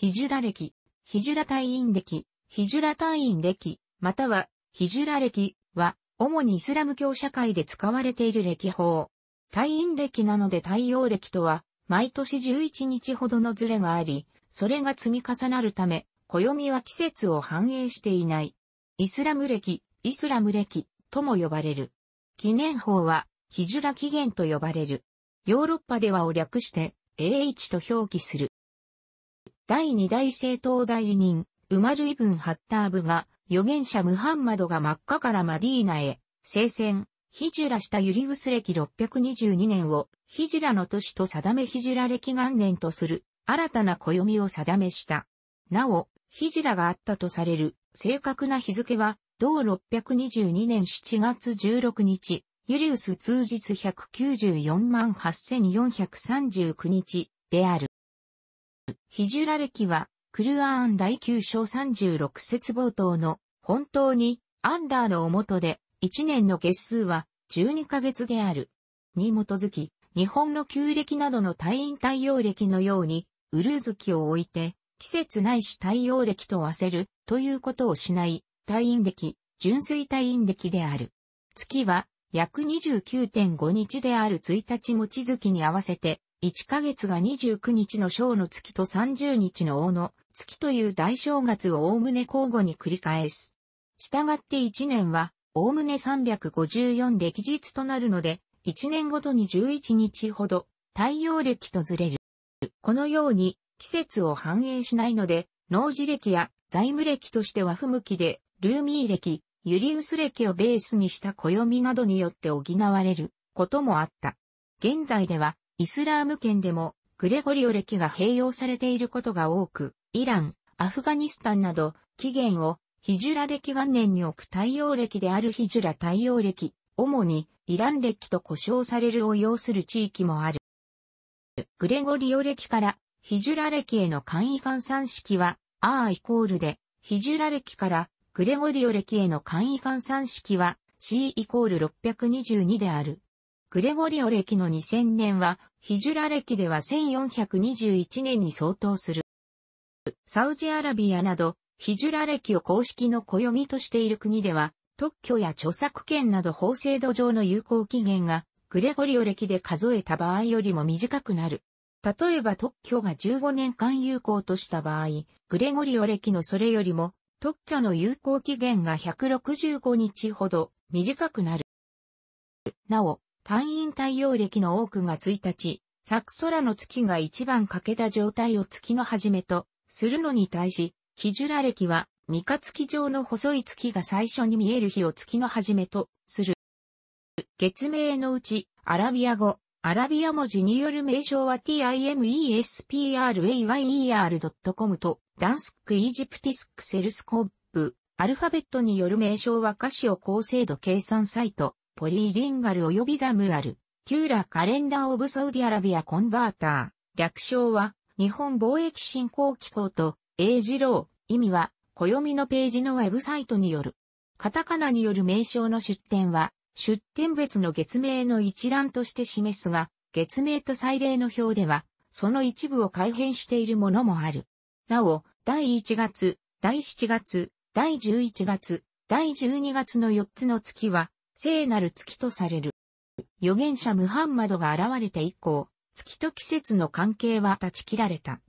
ヒジュラ歴、ヒジュラ隊員歴、ヒジュラ隊員歴、または、ヒジュラ歴は、主にイスラム教社会で使われている歴法。隊員歴なので対応歴とは、毎年11日ほどのズレがあり、それが積み重なるため、暦は季節を反映していない。イスラム歴、イスラム歴とも呼ばれる。記念法は、ヒジュラ起源と呼ばれる。ヨーロッパではを略して、AH と表記する。第二大政党代理人、ウマルイブン・ハッターブが、預言者ムハンマドが真っ赤からマディーナへ、聖戦、ヒジュラしたユリウス歴622年を、ヒジュラの年と定めヒジュラ歴元年とする、新たな暦を定めした。なお、ヒジュラがあったとされる、正確な日付は、同622年7月16日、ユリウス通日194万8439日である。ヒジュラ歴は、クルアーン第9章36節冒頭の、本当に、アンラーのとで、1年の月数は、12ヶ月である。に基づき、日本の旧暦などの退院太陽暦のように、ウルーズキを置いて、季節ないし太陽暦と合わせる、ということをしない、退院暦、純粋退院暦である。月は、約29.5日である1日持月に合わせて、1ヶ月が29日の小の月と30日の大の月という大正月を概ね交互に繰り返す。したがって1年は、概ね354歴日となるので、1年ごとに11日ほど、太陽暦とずれる。このように、季節を反映しないので、農事歴や財務歴としては不向きで、ルーミー歴、ユリウス歴をベースにした暦などによって補われることもあった。現代ではイスラーム圏でもグレゴリオ歴が併用されていることが多く、イラン、アフガニスタンなど、起源をヒジュラ歴元年に置く太陽暦であるヒジュラ太陽暦、主にイラン歴と呼称されるを要する地域もある。グレゴリオ歴からヒジュラ歴への簡易換算式は、R イコールで、ヒジュラ歴からグレゴリオ歴への簡易換算式は、C イコール622である。グレゴリオ歴の2000年は、ヒジュラ歴では1421年に相当する。サウジアラビアなど、ヒジュラ歴を公式の暦としている国では、特許や著作権など法制度上の有効期限が、グレゴリオ歴で数えた場合よりも短くなる。例えば特許が15年間有効とした場合、グレゴリオ歴のそれよりも、特許の有効期限が165日ほど短くなる。なお、単位太陽暦の多くが1日、く空の月が一番欠けた状態を月の始めとするのに対し、ヒジュラ暦は三日月状の細い月が最初に見える日を月の始めとする。月名のうち、アラビア語、アラビア文字による名称は timesprayer.com と、ダンスク・イージプティスク・セルスコップ、アルファベットによる名称は歌詞を高精度計算サイト、ポリーリンガル及びザムアル、キューラカレンダーオブサウディアラビアコンバーター、略称は、日本貿易振興機構と、英字郎、意味は、暦のページのウェブサイトによる。カタカナによる名称の出典は、出典別の月名の一覧として示すが、月名と祭礼の表では、その一部を改変しているものもある。なお、第1月、第7月、第11月、第12月の4つの月は、聖なる月とされる。預言者ムハンマドが現れて以降、月と季節の関係は断ち切られた。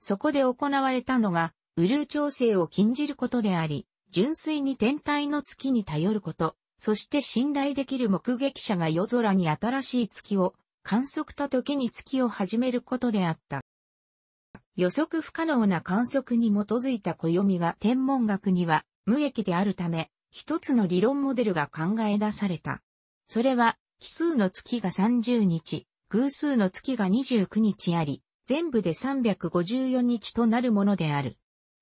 そこで行われたのが、ウルー調整を禁じることであり、純粋に天体の月に頼ること、そして信頼できる目撃者が夜空に新しい月を観測た時に月を始めることであった。予測不可能な観測に基づいた暦が天文学には無益であるため、一つの理論モデルが考え出された。それは、奇数の月が30日、偶数の月が29日あり、全部で354日となるものである。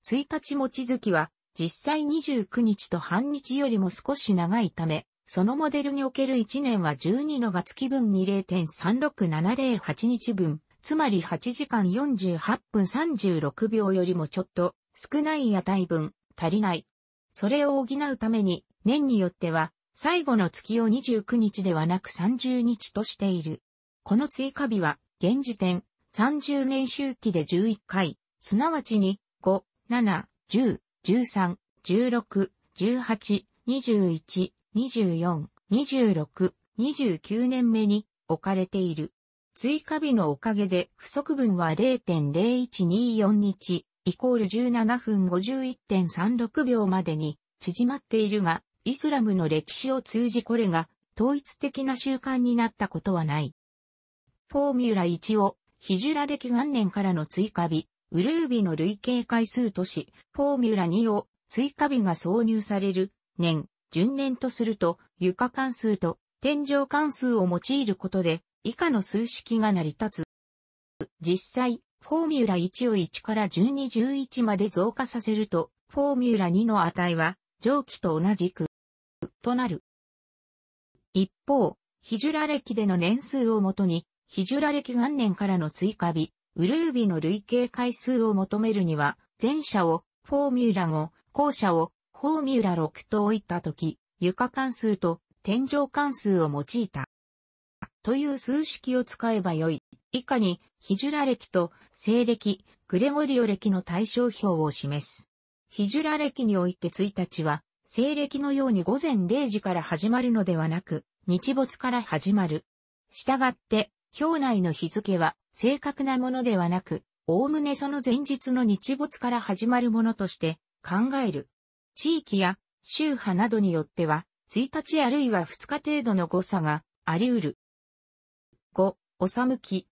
1日持ち月は、実際29日と半日よりも少し長いため、そのモデルにおける1年は12のが月分2 0.36708日分、つまり8時間48分36秒よりもちょっと少ない値分、足りない、それを補うために、年によっては、最後の月を29日ではなく30日としている。この追加日は、現時点、30年周期で11回、すなわちに、5、7、10、13、16、18、21、24、26、29年目に置かれている。追加日のおかげで不足分は0.0124日、イコール17分51.36秒までに縮まっているが、イスラムの歴史を通じこれが統一的な習慣になったことはない。フォーミュラ1をヒジュラ歴元年からの追加日、ウルービの累計回数とし、フォーミュラ2を追加日が挿入される年、順年とすると床関数と天井関数を用いることで以下の数式が成り立つ。実際、フォーミュラ1を1から順に11まで増加させると、フォーミュラ2の値は、上記と同じく、となる。一方、ヒジュラ歴での年数をもとに、ヒジュラ歴元年からの追加日、ウルービの累計回数を求めるには、前者をフォーミュラ5、後者をフォーミュラ6と置いたとき、床関数と天井関数を用いた。という数式を使えばよい。以下にヒジュラ暦と西暦、グレゴリオ暦の対象表を示す。ヒジュラ暦において1日は、西暦のように午前0時から始まるのではなく、日没から始まる。したがって、表内の日付は正確なものではなく、おおむねその前日の日没から始まるものとして考える。地域や宗派などによっては、1日あるいは2日程度の誤差があり得る。5、おさむき。